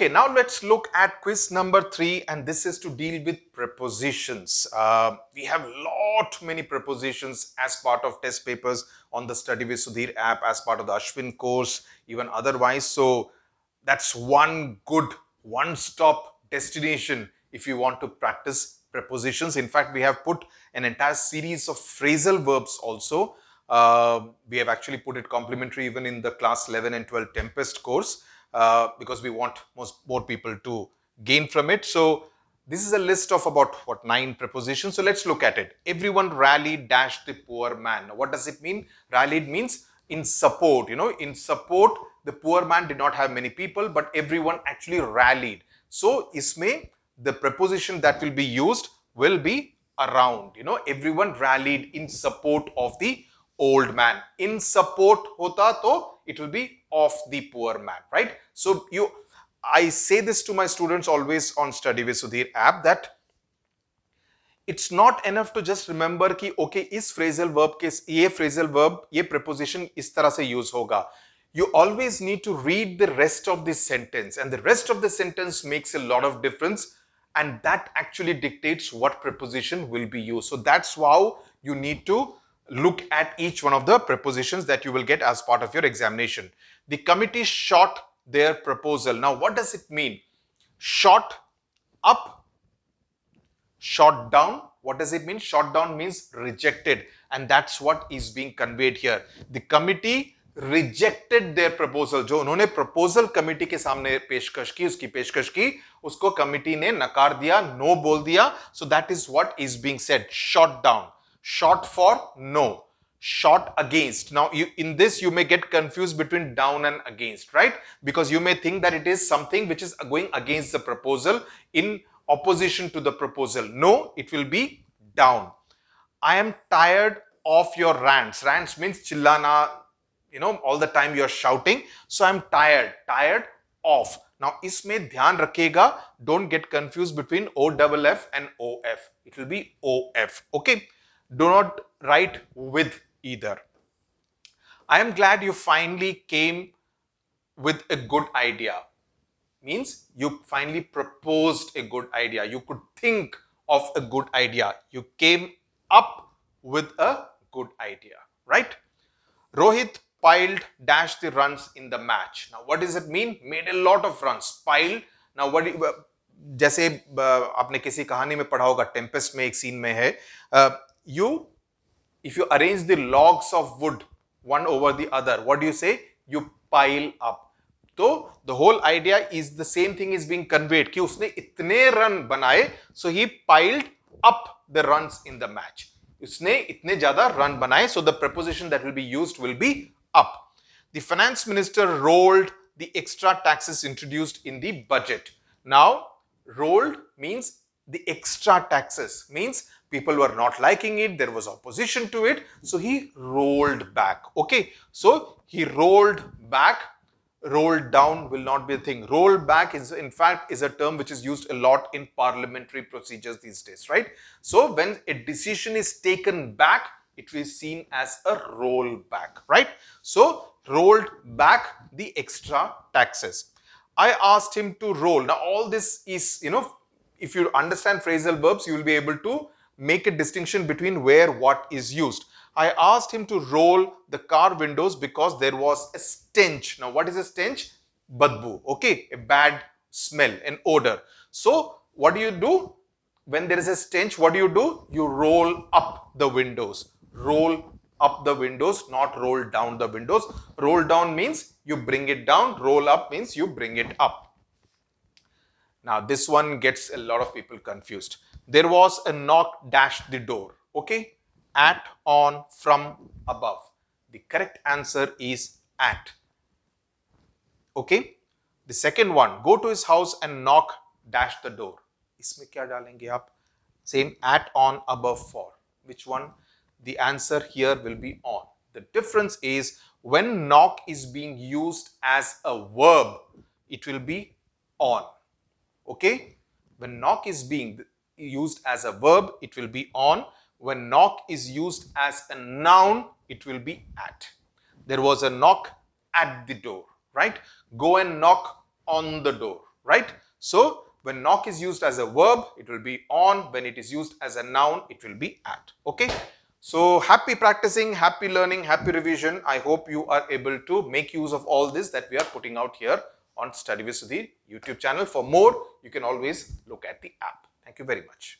Okay, now let's look at quiz number three and this is to deal with prepositions. Uh, we have lot many prepositions as part of test papers on the Study with Sudhir app as part of the Ashwin course, even otherwise. So that's one good one-stop destination if you want to practice prepositions. In fact, we have put an entire series of phrasal verbs also. Uh, we have actually put it complementary even in the class 11 and 12 Tempest course. Uh, because we want most more people to gain from it. So this is a list of about what nine prepositions. So let's look at it. Everyone rallied dash the poor man. Now, what does it mean? Rallied means in support, you know, in support, the poor man did not have many people, but everyone actually rallied. So isme, the preposition that will be used will be around, you know, everyone rallied in support of the old man. In support hota to, it will be of the poor man, right? So you, I say this to my students always on Study with Sudhir app that it's not enough to just remember कि okay is phrasal verb case, a phrasal verb a preposition is तरह से use you always need to read the rest of the sentence and the rest of the sentence makes a lot of difference and that actually dictates what preposition will be used so that's how you need to look at each one of the prepositions that you will get as part of your examination. The committee shot their proposal. Now, what does it mean? Shot up, shot down. What does it mean? Shot down means rejected and that's what is being conveyed here. The committee rejected their proposal. जो उन्होंने proposal committee के सामने पेशकश की उसकी पेशकश की उसको committee ने नकार दिया no बोल दिया. So that is what is being said. Shot down short for no short against now you, in this you may get confused between down and against right because you may think that it is something which is going against the proposal in opposition to the proposal no it will be down i am tired of your rants rants means chillana you know all the time you are shouting so i'm tired tired of now isme dhyan rakhega don't get confused between o double f and of it will be of okay do not write with either. I am glad you finally came with a good idea. Means you finally proposed a good idea. You could think of a good idea. You came up with a good idea, right? Rohit piled dash the runs in the match. Now, what does it mean? Made a lot of runs. Piled. Now, what uh, जैसे uh, आपने किसी कहानी में पढ़ा होगा Tempest में एक scene में है uh, you if you arrange the logs of wood one over the other what do you say you pile up so the whole idea is the same thing is being conveyed ki usne itne run banaye so he piled up the runs in the match usne itne jada run banaye so the preposition that will be used will be up the finance minister rolled the extra taxes introduced in the budget now rolled means the extra taxes means people were not liking it there was opposition to it so he rolled back okay so he rolled back rolled down will not be a thing roll back is in fact is a term which is used a lot in parliamentary procedures these days right so when a decision is taken back it is seen as a roll back right so rolled back the extra taxes i asked him to roll now all this is you know if you understand phrasal verbs, you will be able to make a distinction between where what is used. I asked him to roll the car windows because there was a stench. Now, what is a stench? Badbu, okay? A bad smell, an odor. So, what do you do? When there is a stench, what do you do? You roll up the windows. Roll up the windows, not roll down the windows. Roll down means you bring it down. Roll up means you bring it up. Now this one gets a lot of people confused. There was a knock dash the door. Okay. At, on, from, above. The correct answer is at. Okay. The second one, go to his house and knock dash the door. me क्या डालेंगे आप same at on above for which one the answer here will be on the difference is when knock is being used as a verb it will be on Okay. When knock is being used as a verb, it will be on. When knock is used as a noun, it will be at. There was a knock at the door, right? Go and knock on the door, right? So, when knock is used as a verb, it will be on. When it is used as a noun, it will be at. Okay. So happy practicing, happy learning, happy revision. I hope you are able to make use of all this that we are putting out here on StudyWiz the YouTube channel. For more, you can always look at the app. Thank you very much.